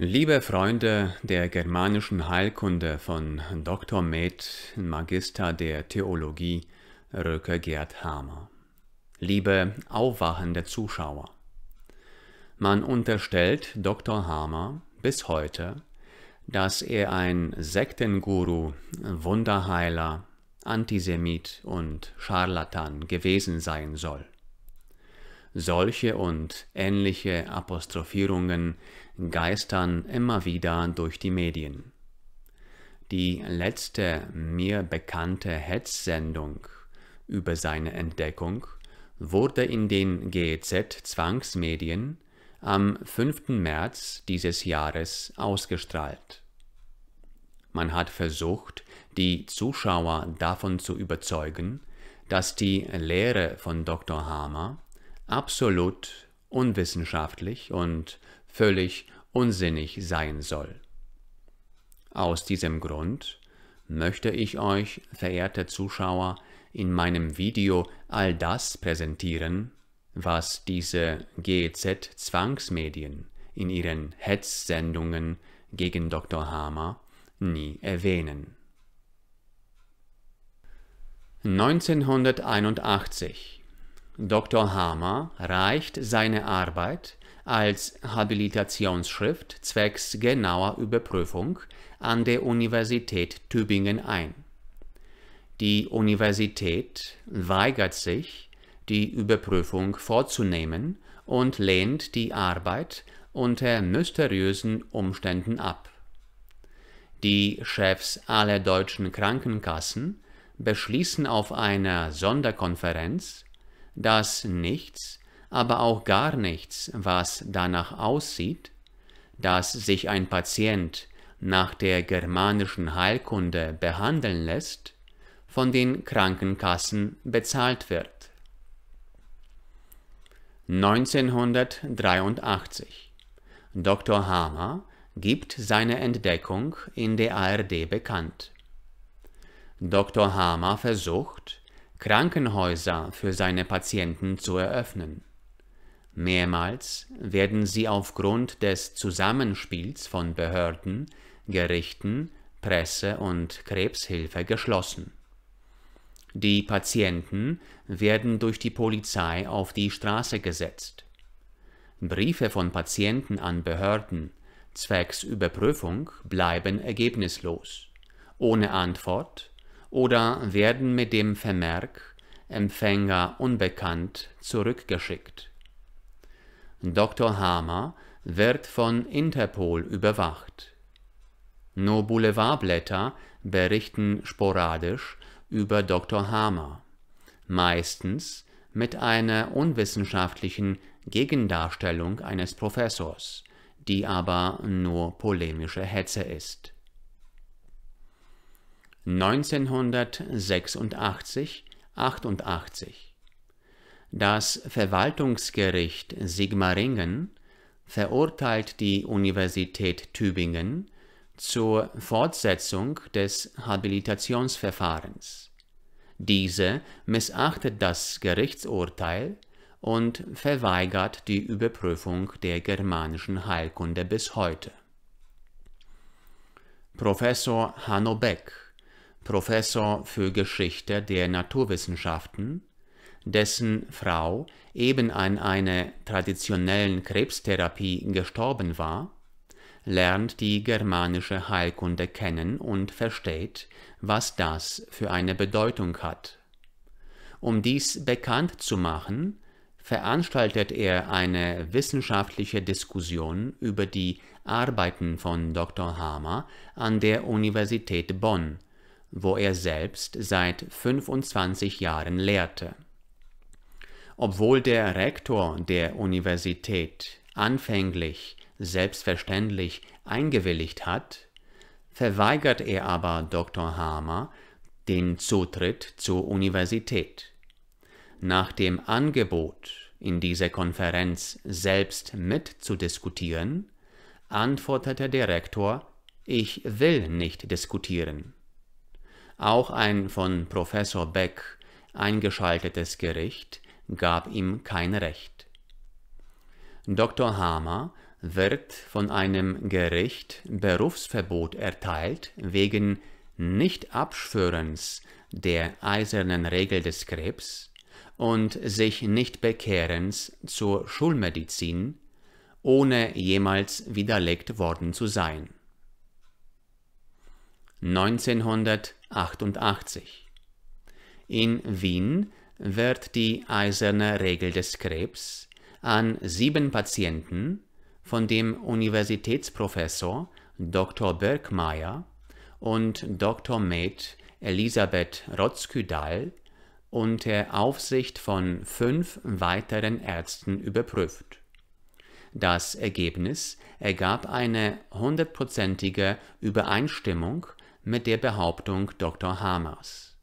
Liebe Freunde der germanischen Heilkunde von Dr. Med, Magister der Theologie, Röke Gerd Hamer. Liebe aufwachende Zuschauer. Man unterstellt Dr. Hamer bis heute, dass er ein Sektenguru, Wunderheiler, Antisemit und Scharlatan gewesen sein soll solche und ähnliche Apostrophierungen geistern immer wieder durch die Medien. Die letzte mir bekannte Hetzsendung über seine Entdeckung wurde in den GEZ-Zwangsmedien am 5. März dieses Jahres ausgestrahlt. Man hat versucht, die Zuschauer davon zu überzeugen, dass die Lehre von Dr. Hamer absolut unwissenschaftlich und völlig unsinnig sein soll. Aus diesem Grund möchte ich euch, verehrte Zuschauer, in meinem Video all das präsentieren, was diese GEZ-Zwangsmedien in ihren Hetzsendungen gegen Dr. Hamer nie erwähnen. 1981 Dr. Hamer reicht seine Arbeit als Habilitationsschrift zwecks genauer Überprüfung an der Universität Tübingen ein. Die Universität weigert sich, die Überprüfung vorzunehmen und lehnt die Arbeit unter mysteriösen Umständen ab. Die Chefs aller deutschen Krankenkassen beschließen auf einer Sonderkonferenz, dass nichts, aber auch gar nichts, was danach aussieht, dass sich ein Patient nach der germanischen Heilkunde behandeln lässt, von den Krankenkassen bezahlt wird. 1983 Dr. Hamer gibt seine Entdeckung in der ARD bekannt. Dr. Hamer versucht, Krankenhäuser für seine Patienten zu eröffnen. Mehrmals werden sie aufgrund des Zusammenspiels von Behörden, Gerichten, Presse und Krebshilfe geschlossen. Die Patienten werden durch die Polizei auf die Straße gesetzt. Briefe von Patienten an Behörden zwecks Überprüfung bleiben ergebnislos, ohne Antwort oder werden mit dem Vermerk Empfänger unbekannt zurückgeschickt. Dr. Hamer wird von Interpol überwacht. Nur Boulevardblätter berichten sporadisch über Dr. Hamer, meistens mit einer unwissenschaftlichen Gegendarstellung eines Professors, die aber nur polemische Hetze ist. 1986 88. Das Verwaltungsgericht Sigmaringen verurteilt die Universität Tübingen zur Fortsetzung des Habilitationsverfahrens. Diese missachtet das Gerichtsurteil und verweigert die Überprüfung der germanischen Heilkunde bis heute. Professor Hanno Beck Professor für Geschichte der Naturwissenschaften, dessen Frau eben an einer traditionellen Krebstherapie gestorben war, lernt die germanische Heilkunde kennen und versteht, was das für eine Bedeutung hat. Um dies bekannt zu machen, veranstaltet er eine wissenschaftliche Diskussion über die Arbeiten von Dr. Hamer an der Universität Bonn wo er selbst seit 25 Jahren lehrte. Obwohl der Rektor der Universität anfänglich selbstverständlich eingewilligt hat, verweigert er aber Dr. Hamer den Zutritt zur Universität. Nach dem Angebot, in dieser Konferenz selbst mitzudiskutieren, antwortete der Rektor, ich will nicht diskutieren. Auch ein von Professor Beck eingeschaltetes Gericht gab ihm kein Recht. Dr. Hamer wird von einem Gericht Berufsverbot erteilt wegen Nichtabschwörens der eisernen Regel des Krebs und sich nicht bekehrens zur Schulmedizin, ohne jemals widerlegt worden zu sein. 1988. In Wien wird die eiserne Regel des Krebs an sieben Patienten von dem Universitätsprofessor Dr. Birkmeier und Dr. Med Elisabeth Rotzküdal unter Aufsicht von fünf weiteren Ärzten überprüft. Das Ergebnis ergab eine hundertprozentige Übereinstimmung mit der Behauptung Dr. Hamers.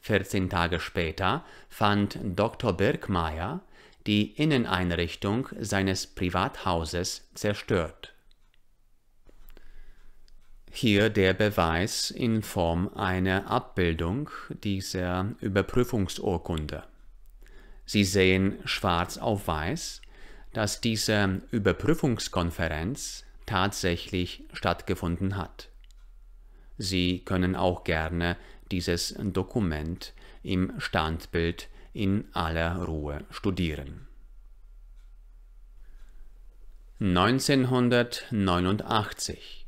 14 Tage später fand Dr. Birkmeier die Inneneinrichtung seines Privathauses zerstört. Hier der Beweis in Form einer Abbildung dieser Überprüfungsurkunde. Sie sehen schwarz auf weiß, dass diese Überprüfungskonferenz tatsächlich stattgefunden hat. Sie können auch gerne dieses Dokument im Standbild in aller Ruhe studieren. 1989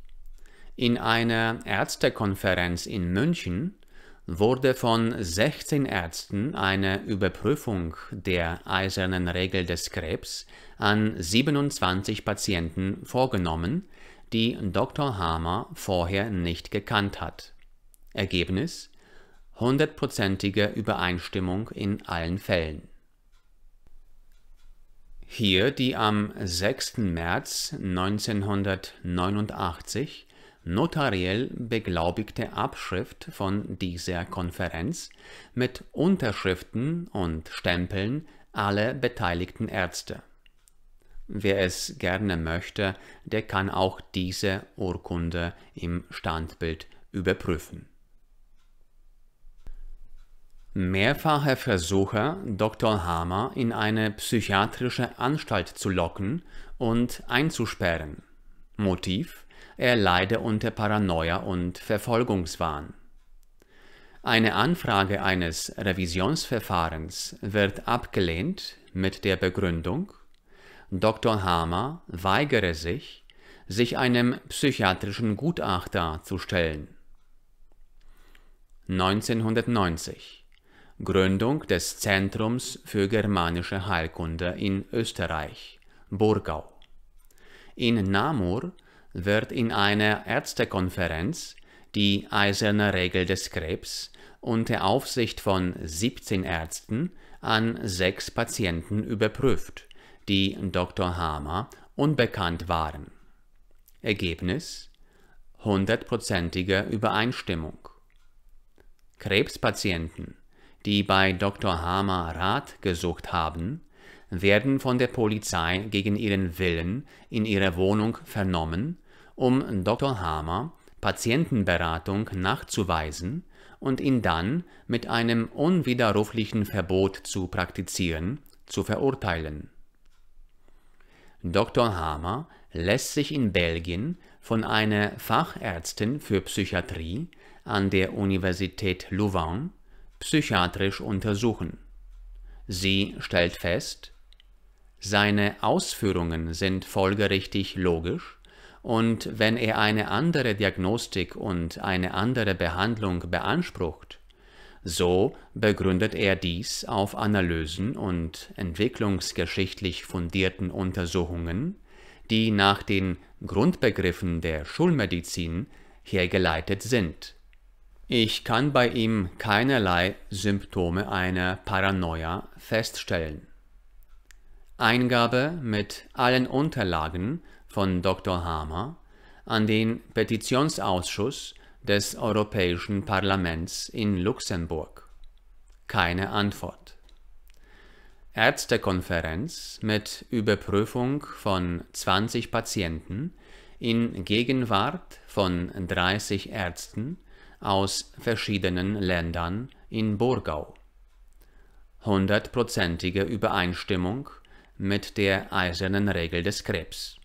In einer Ärztekonferenz in München wurde von 16 Ärzten eine Überprüfung der eisernen Regel des Krebs an 27 Patienten vorgenommen, die Dr. Hamer vorher nicht gekannt hat. Ergebnis: hundertprozentige Übereinstimmung in allen Fällen. Hier die am 6. März 1989 notariell beglaubigte Abschrift von dieser Konferenz mit Unterschriften und Stempeln aller beteiligten Ärzte. Wer es gerne möchte, der kann auch diese Urkunde im Standbild überprüfen. Mehrfache Versuche, Dr. Hamer in eine psychiatrische Anstalt zu locken und einzusperren. Motiv? Er leide unter Paranoia und Verfolgungswahn. Eine Anfrage eines Revisionsverfahrens wird abgelehnt mit der Begründung, Dr. Hamer weigere sich, sich einem psychiatrischen Gutachter zu stellen. 1990 Gründung des Zentrums für germanische Heilkunde in Österreich, Burgau. In Namur wird in einer Ärztekonferenz die eiserne Regel des Krebs unter Aufsicht von 17 Ärzten an sechs Patienten überprüft die Dr. Hamer unbekannt waren. Ergebnis hundertprozentige Übereinstimmung. Krebspatienten, die bei Dr. Hamer Rat gesucht haben, werden von der Polizei gegen ihren Willen in ihre Wohnung vernommen, um Dr. Hamer Patientenberatung nachzuweisen und ihn dann mit einem unwiderruflichen Verbot zu praktizieren, zu verurteilen. Dr. Hamer lässt sich in Belgien von einer Fachärztin für Psychiatrie an der Universität Louvain psychiatrisch untersuchen. Sie stellt fest, seine Ausführungen sind folgerichtig logisch und wenn er eine andere Diagnostik und eine andere Behandlung beansprucht, so begründet er dies auf Analysen und entwicklungsgeschichtlich fundierten Untersuchungen, die nach den Grundbegriffen der Schulmedizin hergeleitet sind. Ich kann bei ihm keinerlei Symptome einer Paranoia feststellen. Eingabe mit allen Unterlagen von Dr. Hamer an den Petitionsausschuss des Europäischen Parlaments in Luxemburg? Keine Antwort. Ärztekonferenz mit Überprüfung von 20 Patienten in Gegenwart von 30 Ärzten aus verschiedenen Ländern in Burgau. Hundertprozentige Übereinstimmung mit der eisernen Regel des Krebs.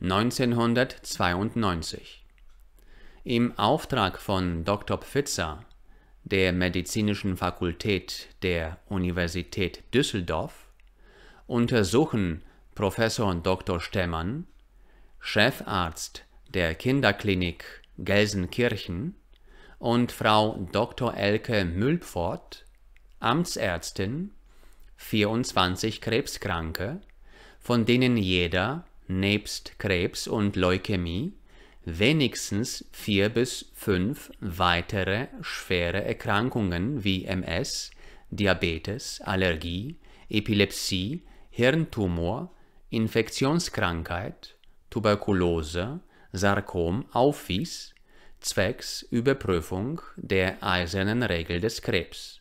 1992 im Auftrag von Dr. Pfitzer der Medizinischen Fakultät der Universität Düsseldorf untersuchen Professor Dr. Stemmann, Chefarzt der Kinderklinik Gelsenkirchen und Frau Dr. Elke Müllpfort, Amtsärztin, 24 Krebskranke, von denen jeder nebst Krebs und Leukämie wenigstens vier bis fünf weitere schwere Erkrankungen wie MS, Diabetes, Allergie, Epilepsie, Hirntumor, Infektionskrankheit, Tuberkulose, Sarkom aufwies, zwecks Überprüfung der eisernen Regel des Krebs.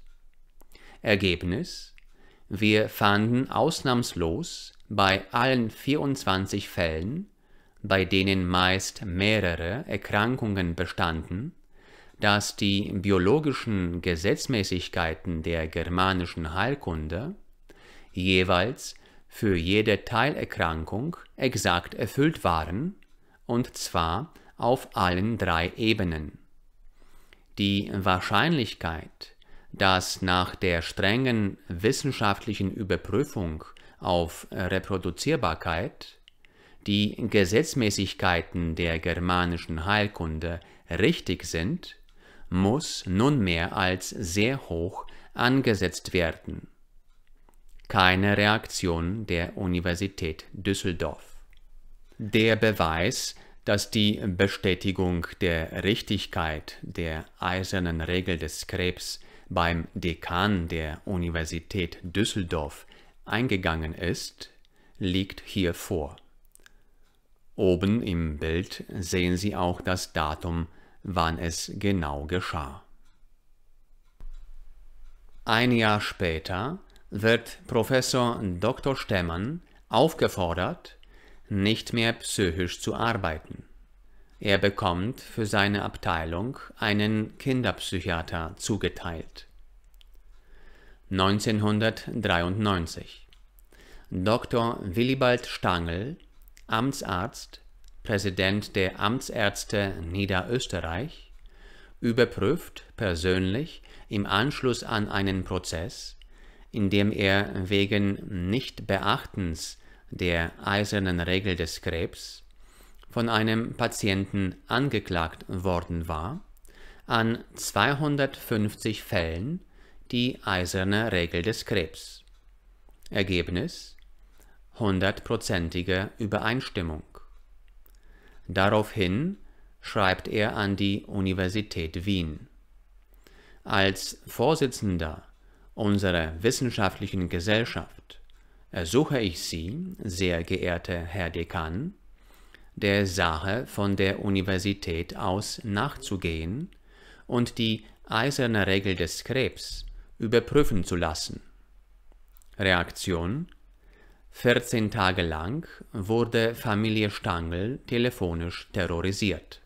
Ergebnis wir fanden ausnahmslos bei allen 24 Fällen bei denen meist mehrere Erkrankungen bestanden, dass die biologischen Gesetzmäßigkeiten der germanischen Heilkunde jeweils für jede Teilerkrankung exakt erfüllt waren, und zwar auf allen drei Ebenen. Die Wahrscheinlichkeit, dass nach der strengen wissenschaftlichen Überprüfung auf Reproduzierbarkeit die Gesetzmäßigkeiten der germanischen Heilkunde richtig sind, muss nunmehr als sehr hoch angesetzt werden. Keine Reaktion der Universität Düsseldorf. Der Beweis, dass die Bestätigung der Richtigkeit der eisernen Regel des Krebs beim Dekan der Universität Düsseldorf eingegangen ist, liegt hier vor. Oben im Bild sehen Sie auch das Datum, wann es genau geschah. Ein Jahr später wird Professor Dr. Stemmann aufgefordert, nicht mehr psychisch zu arbeiten. Er bekommt für seine Abteilung einen Kinderpsychiater zugeteilt. 1993 Dr. Willibald Stangl Amtsarzt, Präsident der Amtsärzte Niederösterreich, überprüft persönlich im Anschluss an einen Prozess, in dem er wegen Nichtbeachtens der eisernen Regel des Krebs von einem Patienten angeklagt worden war, an 250 Fällen die eiserne Regel des Krebs. Ergebnis hundertprozentige Übereinstimmung. Daraufhin schreibt er an die Universität Wien. Als Vorsitzender unserer wissenschaftlichen Gesellschaft ersuche ich Sie, sehr geehrter Herr Dekan, der Sache von der Universität aus nachzugehen und die eiserne Regel des Krebs überprüfen zu lassen. Reaktion 14 Tage lang wurde Familie Stangl telefonisch terrorisiert.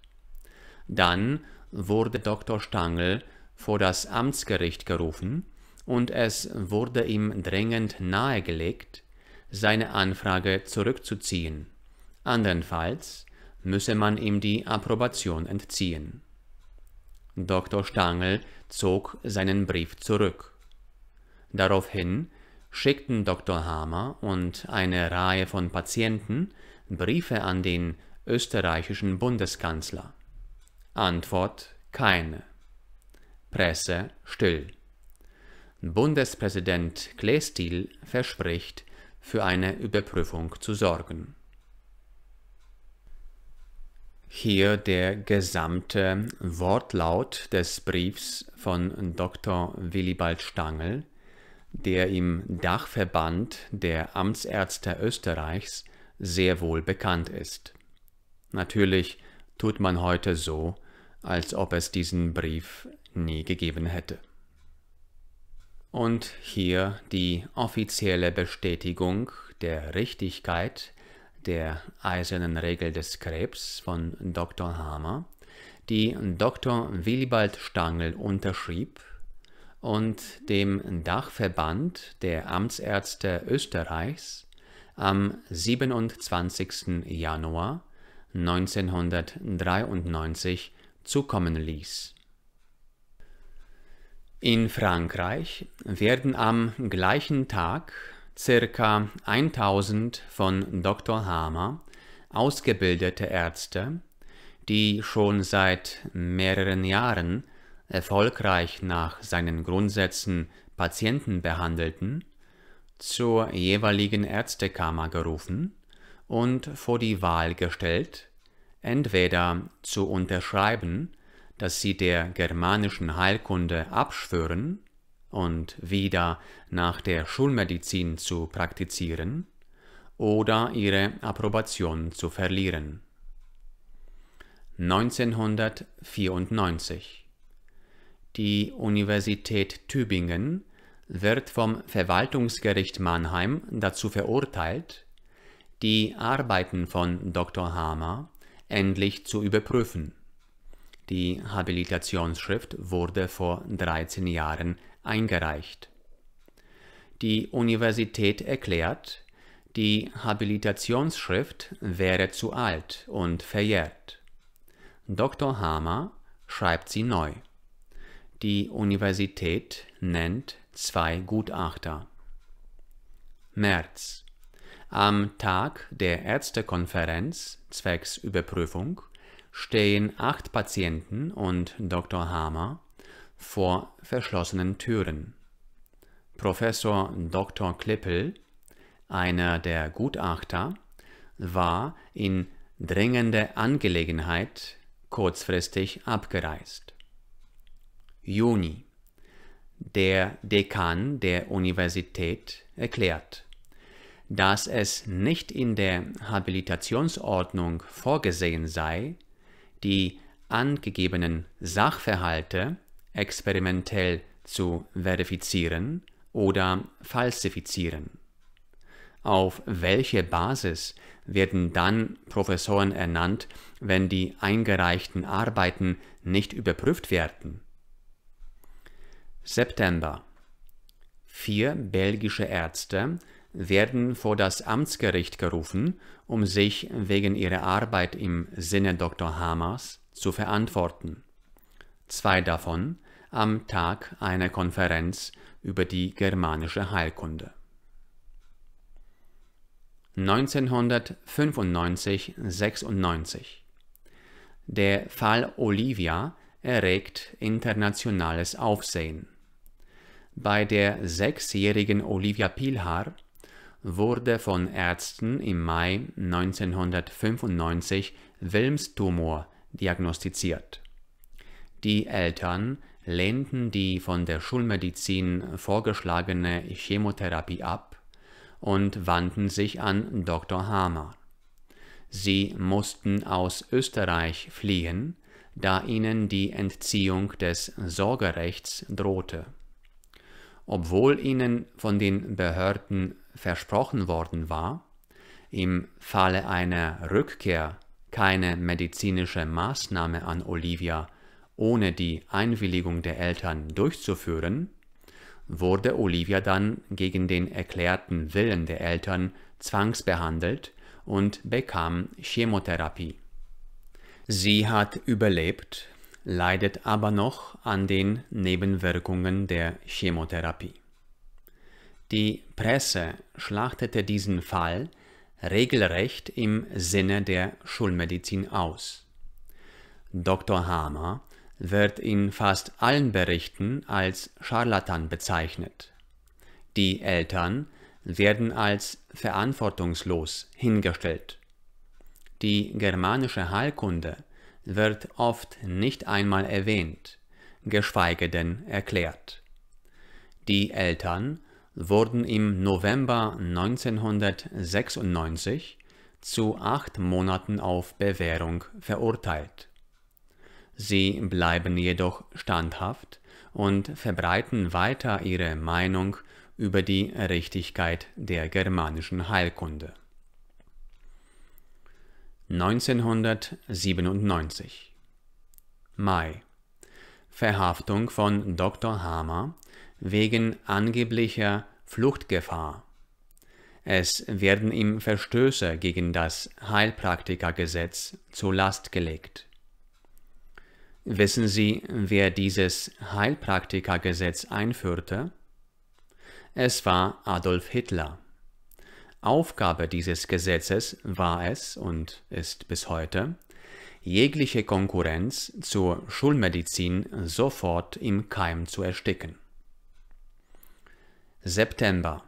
Dann wurde Dr. Stangl vor das Amtsgericht gerufen und es wurde ihm dringend nahegelegt, seine Anfrage zurückzuziehen. Andernfalls müsse man ihm die Approbation entziehen. Dr. Stangl zog seinen Brief zurück. Daraufhin schickten Dr. Hamer und eine Reihe von Patienten Briefe an den österreichischen Bundeskanzler. Antwort keine. Presse still. Bundespräsident Klestil verspricht, für eine Überprüfung zu sorgen. Hier der gesamte Wortlaut des Briefs von Dr. Willibald Stangl der im Dachverband der Amtsärzte Österreichs sehr wohl bekannt ist. Natürlich tut man heute so, als ob es diesen Brief nie gegeben hätte. Und hier die offizielle Bestätigung der Richtigkeit der eisernen Regel des Krebs von Dr. Hamer, die Dr. Willibald Stangl unterschrieb und dem Dachverband der Amtsärzte Österreichs am 27. Januar 1993 zukommen ließ. In Frankreich werden am gleichen Tag circa 1000 von Dr. Hamer ausgebildete Ärzte, die schon seit mehreren Jahren erfolgreich nach seinen Grundsätzen Patienten behandelten, zur jeweiligen Ärztekammer gerufen und vor die Wahl gestellt, entweder zu unterschreiben, dass sie der germanischen Heilkunde abschwören und wieder nach der Schulmedizin zu praktizieren oder ihre Approbation zu verlieren. 1994 die Universität Tübingen wird vom Verwaltungsgericht Mannheim dazu verurteilt, die Arbeiten von Dr. Hamer endlich zu überprüfen. Die Habilitationsschrift wurde vor 13 Jahren eingereicht. Die Universität erklärt, die Habilitationsschrift wäre zu alt und verjährt. Dr. Hamer schreibt sie neu. Die Universität nennt zwei Gutachter. März. Am Tag der Ärztekonferenz zwecks Überprüfung stehen acht Patienten und Dr. Hamer vor verschlossenen Türen. Professor Dr. Klippel, einer der Gutachter, war in dringender Angelegenheit kurzfristig abgereist. Juni der Dekan der Universität erklärt, dass es nicht in der Habilitationsordnung vorgesehen sei, die angegebenen Sachverhalte experimentell zu verifizieren oder falsifizieren. Auf welche Basis werden dann Professoren ernannt, wenn die eingereichten Arbeiten nicht überprüft werden? September. Vier belgische Ärzte werden vor das Amtsgericht gerufen, um sich wegen ihrer Arbeit im Sinne Dr. Hamers zu verantworten. Zwei davon am Tag einer Konferenz über die germanische Heilkunde. 1995-96 Der Fall Olivia erregt internationales Aufsehen. Bei der sechsjährigen Olivia Pilhar wurde von Ärzten im Mai 1995 Wilms Tumor diagnostiziert. Die Eltern lehnten die von der Schulmedizin vorgeschlagene Chemotherapie ab und wandten sich an Dr. Hamer. Sie mussten aus Österreich fliehen, da ihnen die Entziehung des Sorgerechts drohte. Obwohl ihnen von den Behörden versprochen worden war, im Falle einer Rückkehr keine medizinische Maßnahme an Olivia ohne die Einwilligung der Eltern durchzuführen, wurde Olivia dann gegen den erklärten Willen der Eltern zwangsbehandelt und bekam Chemotherapie. Sie hat überlebt, leidet aber noch an den Nebenwirkungen der Chemotherapie. Die Presse schlachtete diesen Fall regelrecht im Sinne der Schulmedizin aus. Dr. Hamer wird in fast allen Berichten als Scharlatan bezeichnet. Die Eltern werden als verantwortungslos hingestellt. Die germanische Heilkunde wird oft nicht einmal erwähnt, geschweige denn erklärt. Die Eltern wurden im November 1996 zu acht Monaten auf Bewährung verurteilt. Sie bleiben jedoch standhaft und verbreiten weiter ihre Meinung über die Richtigkeit der germanischen Heilkunde. 1997 Mai Verhaftung von Dr. Hamer wegen angeblicher Fluchtgefahr. Es werden ihm Verstöße gegen das Heilpraktikergesetz zur Last gelegt. Wissen Sie, wer dieses Heilpraktikergesetz einführte? Es war Adolf Hitler. Aufgabe dieses Gesetzes war es und ist bis heute, jegliche Konkurrenz zur Schulmedizin sofort im Keim zu ersticken. September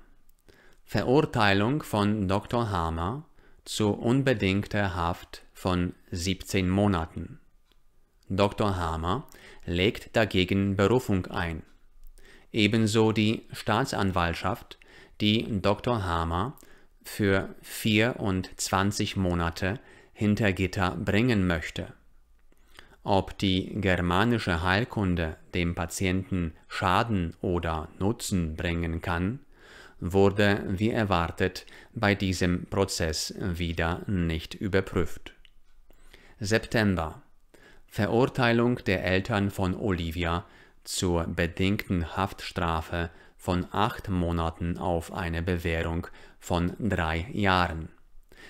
Verurteilung von Dr. Hamer zu unbedingter Haft von 17 Monaten. Dr. Hamer legt dagegen Berufung ein. Ebenso die Staatsanwaltschaft, die Dr. Hamer für 24 Monate hinter Gitter bringen möchte. Ob die germanische Heilkunde dem Patienten Schaden oder Nutzen bringen kann, wurde wie erwartet bei diesem Prozess wieder nicht überprüft. September Verurteilung der Eltern von Olivia zur bedingten Haftstrafe von acht Monaten auf eine Bewährung von drei Jahren.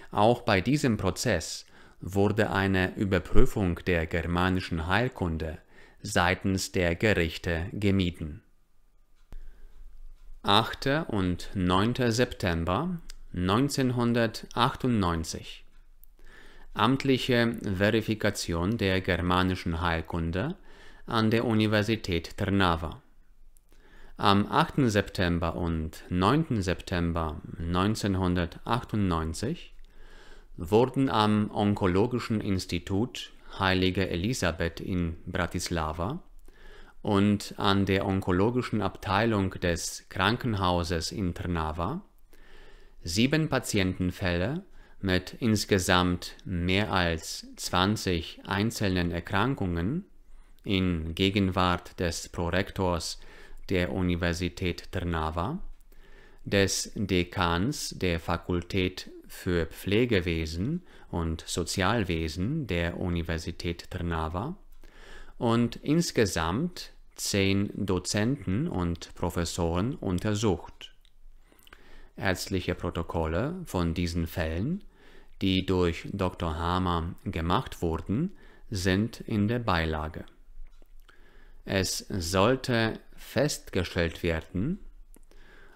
Auch bei diesem Prozess wurde eine Überprüfung der germanischen Heilkunde seitens der Gerichte gemieden. 8. und 9. September 1998 Amtliche Verifikation der germanischen Heilkunde an der Universität Trnava am 8. September und 9. September 1998 wurden am Onkologischen Institut Heilige Elisabeth in Bratislava und an der onkologischen Abteilung des Krankenhauses in Trnava sieben Patientenfälle mit insgesamt mehr als 20 einzelnen Erkrankungen in Gegenwart des Prorektors der Universität Trnava, des Dekans der Fakultät für Pflegewesen und Sozialwesen der Universität Trnava und insgesamt zehn Dozenten und Professoren untersucht. Ärztliche Protokolle von diesen Fällen, die durch Dr. Hamer gemacht wurden, sind in der Beilage. Es sollte festgestellt werden,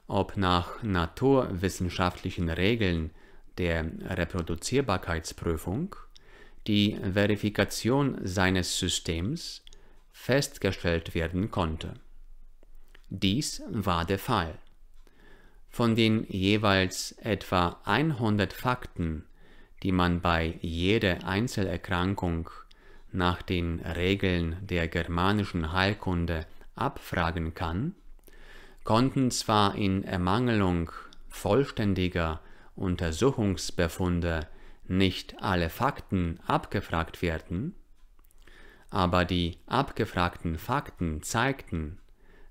ob nach naturwissenschaftlichen Regeln der Reproduzierbarkeitsprüfung die Verifikation seines Systems festgestellt werden konnte. Dies war der Fall. Von den jeweils etwa 100 Fakten, die man bei jeder Einzelerkrankung nach den Regeln der germanischen Heilkunde abfragen kann, konnten zwar in Ermangelung vollständiger Untersuchungsbefunde nicht alle Fakten abgefragt werden, aber die abgefragten Fakten zeigten,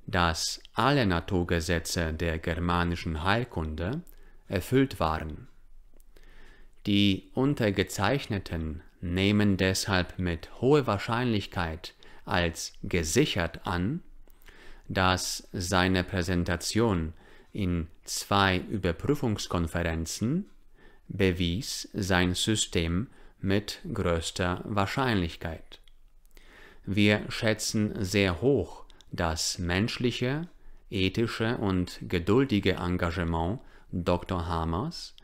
dass alle Naturgesetze der germanischen Heilkunde erfüllt waren. Die Untergezeichneten nehmen deshalb mit hoher Wahrscheinlichkeit als gesichert an, dass seine Präsentation in zwei Überprüfungskonferenzen bewies sein System mit größter Wahrscheinlichkeit. Wir schätzen sehr hoch das menschliche, ethische und geduldige Engagement Dr. Hamers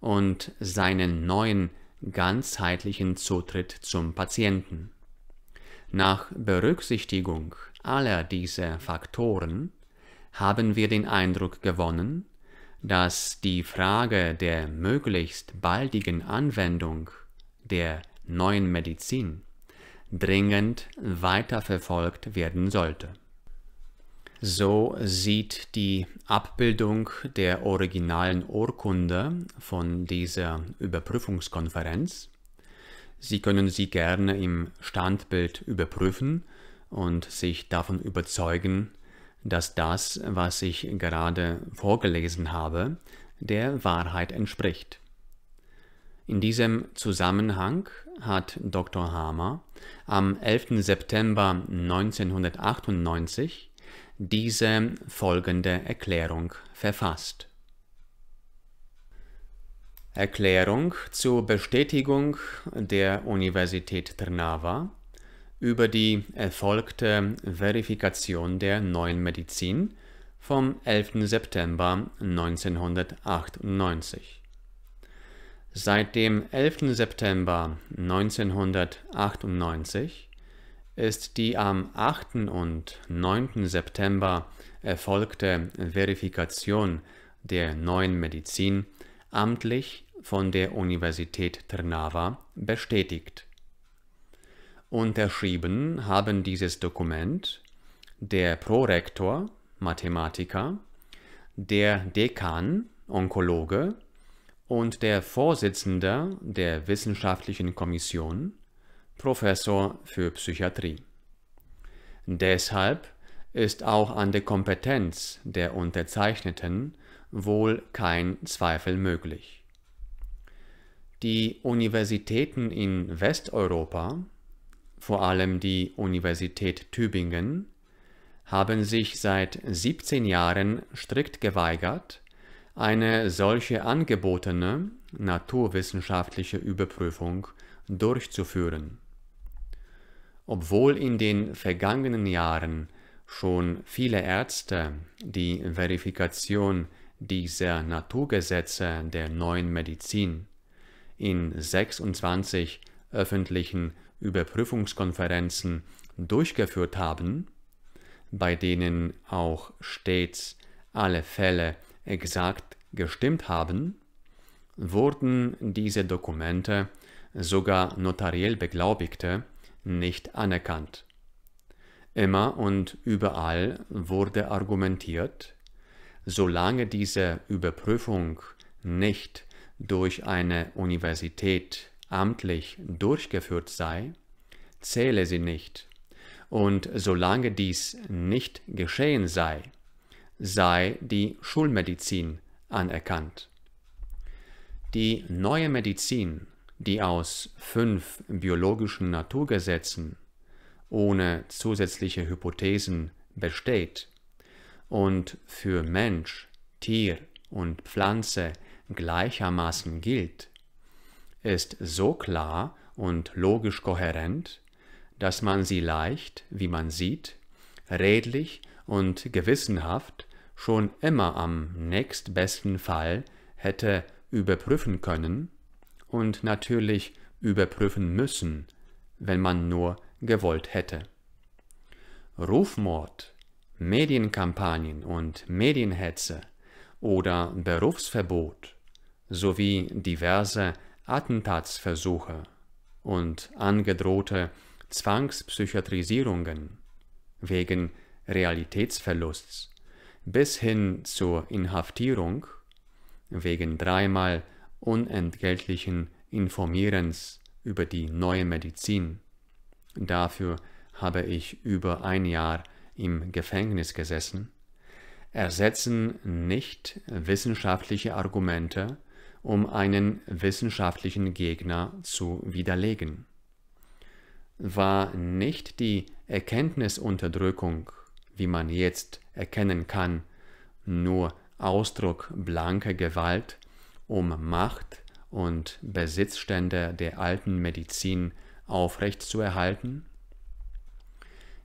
und seinen neuen ganzheitlichen Zutritt zum Patienten. Nach Berücksichtigung aller dieser Faktoren haben wir den Eindruck gewonnen, dass die Frage der möglichst baldigen Anwendung der neuen Medizin dringend weiterverfolgt werden sollte. So sieht die Abbildung der originalen Urkunde von dieser Überprüfungskonferenz. Sie können sie gerne im Standbild überprüfen und sich davon überzeugen, dass das, was ich gerade vorgelesen habe, der Wahrheit entspricht. In diesem Zusammenhang hat Dr. Hamer am 11. September 1998 diese folgende Erklärung verfasst. Erklärung zur Bestätigung der Universität Trnava über die erfolgte Verifikation der neuen Medizin vom 11. September 1998. Seit dem 11. September 1998 ist die am 8. und 9. September erfolgte Verifikation der neuen Medizin amtlich von der Universität Trnava bestätigt. Unterschrieben haben dieses Dokument der Prorektor, Mathematiker, der Dekan, Onkologe und der Vorsitzende der Wissenschaftlichen Kommission, Professor für Psychiatrie. Deshalb ist auch an der Kompetenz der Unterzeichneten wohl kein Zweifel möglich. Die Universitäten in Westeuropa vor allem die Universität Tübingen, haben sich seit 17 Jahren strikt geweigert, eine solche angebotene naturwissenschaftliche Überprüfung durchzuführen. Obwohl in den vergangenen Jahren schon viele Ärzte die Verifikation dieser Naturgesetze der neuen Medizin in 26 öffentlichen Überprüfungskonferenzen durchgeführt haben, bei denen auch stets alle Fälle exakt gestimmt haben, wurden diese Dokumente, sogar notariell beglaubigte, nicht anerkannt. Immer und überall wurde argumentiert, solange diese Überprüfung nicht durch eine Universität amtlich durchgeführt sei, zähle sie nicht. Und solange dies nicht geschehen sei, sei die Schulmedizin anerkannt. Die neue Medizin, die aus fünf biologischen Naturgesetzen ohne zusätzliche Hypothesen besteht und für Mensch, Tier und Pflanze gleichermaßen gilt, ist so klar und logisch kohärent, dass man sie leicht, wie man sieht, redlich und gewissenhaft schon immer am nächstbesten Fall hätte überprüfen können und natürlich überprüfen müssen, wenn man nur gewollt hätte. Rufmord, Medienkampagnen und Medienhetze oder Berufsverbot sowie diverse Attentatsversuche und angedrohte Zwangspsychiatrisierungen wegen Realitätsverlusts bis hin zur Inhaftierung wegen dreimal unentgeltlichen Informierens über die neue Medizin. Dafür habe ich über ein Jahr im Gefängnis gesessen, ersetzen nicht wissenschaftliche Argumente um einen wissenschaftlichen Gegner zu widerlegen. War nicht die Erkenntnisunterdrückung, wie man jetzt erkennen kann, nur Ausdruck blanker Gewalt, um Macht und Besitzstände der alten Medizin aufrechtzuerhalten?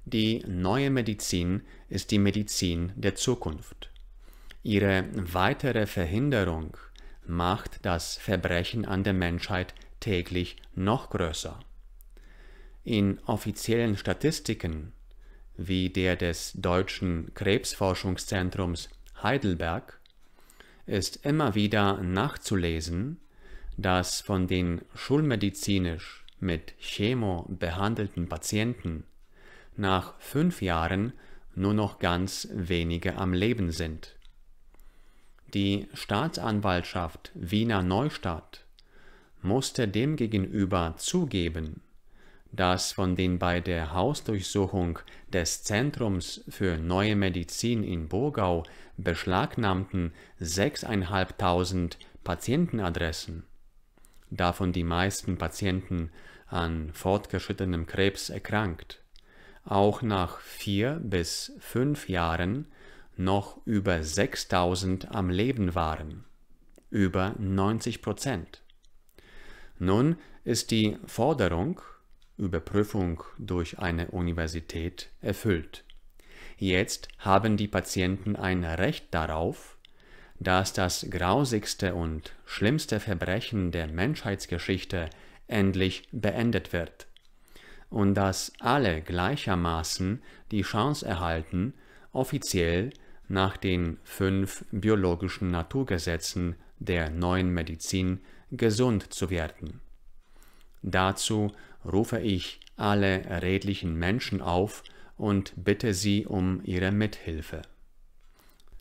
Die neue Medizin ist die Medizin der Zukunft. Ihre weitere Verhinderung macht das Verbrechen an der Menschheit täglich noch größer. In offiziellen Statistiken wie der des Deutschen Krebsforschungszentrums Heidelberg ist immer wieder nachzulesen, dass von den schulmedizinisch mit Chemo behandelten Patienten nach fünf Jahren nur noch ganz wenige am Leben sind. Die Staatsanwaltschaft Wiener Neustadt musste demgegenüber zugeben, dass von den bei der Hausdurchsuchung des Zentrums für neue Medizin in Burgau beschlagnahmten 6.500 Patientenadressen, davon die meisten Patienten an fortgeschrittenem Krebs erkrankt, auch nach vier bis fünf Jahren noch über 6000 am Leben waren, über 90 Prozent. Nun ist die Forderung Überprüfung durch eine Universität erfüllt. Jetzt haben die Patienten ein Recht darauf, dass das grausigste und schlimmste Verbrechen der Menschheitsgeschichte endlich beendet wird und dass alle gleichermaßen die Chance erhalten, offiziell nach den fünf biologischen Naturgesetzen der neuen Medizin gesund zu werden. Dazu rufe ich alle redlichen Menschen auf und bitte sie um ihre Mithilfe.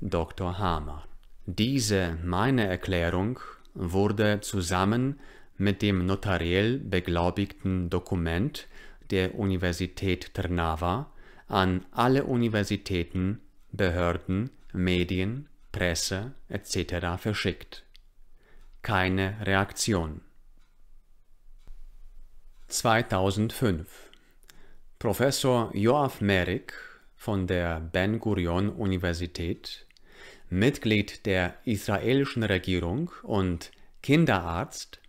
Dr. Hamer. Diese meine Erklärung wurde zusammen mit dem notariell beglaubigten Dokument der Universität Trnava an alle Universitäten Behörden, Medien, Presse etc. verschickt. Keine Reaktion. 2005 Professor Joaf Merrick von der Ben Gurion Universität, Mitglied der israelischen Regierung und Kinderarzt,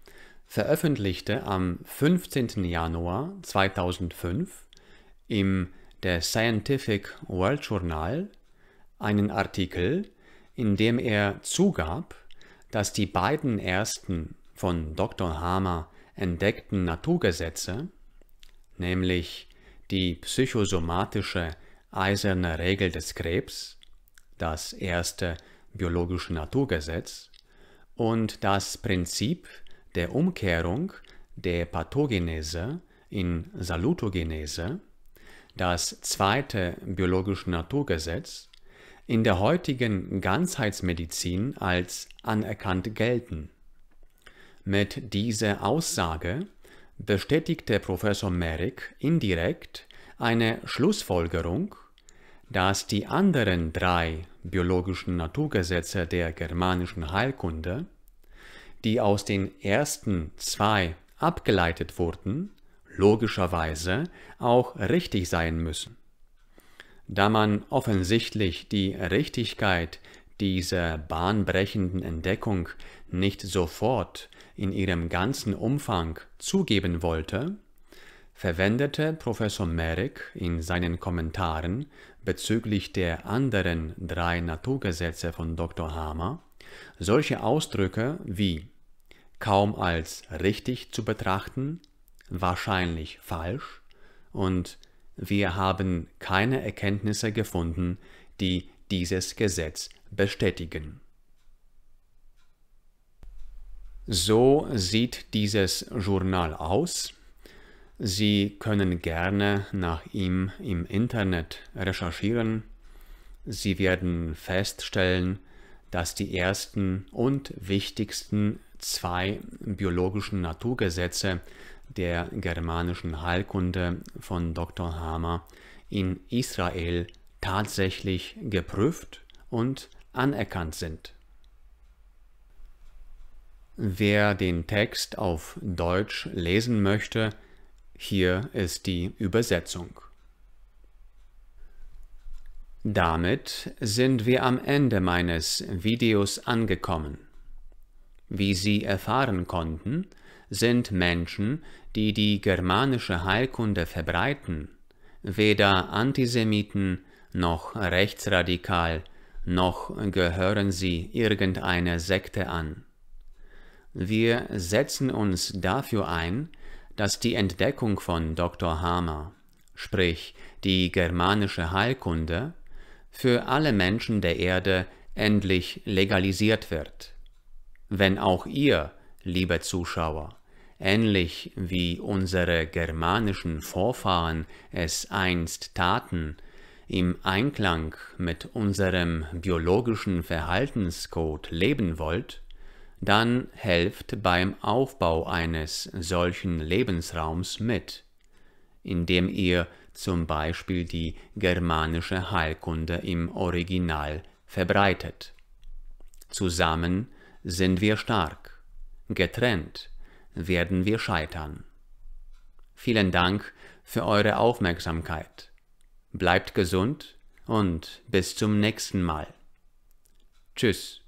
veröffentlichte am 15. Januar 2005 im The Scientific World Journal einen Artikel, in dem er zugab, dass die beiden ersten von Dr. Hamer entdeckten Naturgesetze, nämlich die psychosomatische eiserne Regel des Krebs, das erste biologische Naturgesetz, und das Prinzip der Umkehrung der Pathogenese in Salutogenese, das zweite biologische Naturgesetz, in der heutigen Ganzheitsmedizin als anerkannt gelten. Mit dieser Aussage bestätigte Professor Merrick indirekt eine Schlussfolgerung, dass die anderen drei biologischen Naturgesetze der germanischen Heilkunde, die aus den ersten zwei abgeleitet wurden, logischerweise auch richtig sein müssen da man offensichtlich die Richtigkeit dieser bahnbrechenden Entdeckung nicht sofort in ihrem ganzen Umfang zugeben wollte, verwendete Professor Merrick in seinen Kommentaren bezüglich der anderen drei Naturgesetze von Dr. Hamer solche Ausdrücke wie kaum als richtig zu betrachten, wahrscheinlich falsch und wir haben keine Erkenntnisse gefunden, die dieses Gesetz bestätigen. So sieht dieses Journal aus. Sie können gerne nach ihm im Internet recherchieren. Sie werden feststellen, dass die ersten und wichtigsten zwei biologischen Naturgesetze der germanischen Heilkunde von Dr. Hamer in Israel tatsächlich geprüft und anerkannt sind. Wer den Text auf Deutsch lesen möchte, hier ist die Übersetzung. Damit sind wir am Ende meines Videos angekommen. Wie Sie erfahren konnten, sind Menschen, die die germanische Heilkunde verbreiten, weder Antisemiten noch rechtsradikal, noch gehören sie irgendeiner Sekte an. Wir setzen uns dafür ein, dass die Entdeckung von Dr. Hamer, sprich die germanische Heilkunde, für alle Menschen der Erde endlich legalisiert wird. Wenn auch ihr, liebe Zuschauer, ähnlich wie unsere germanischen Vorfahren es einst taten, im Einklang mit unserem biologischen Verhaltenscode leben wollt, dann helft beim Aufbau eines solchen Lebensraums mit, indem ihr zum Beispiel die germanische Heilkunde im Original verbreitet. Zusammen sind wir stark, getrennt werden wir scheitern. Vielen Dank für eure Aufmerksamkeit. Bleibt gesund und bis zum nächsten Mal. Tschüss.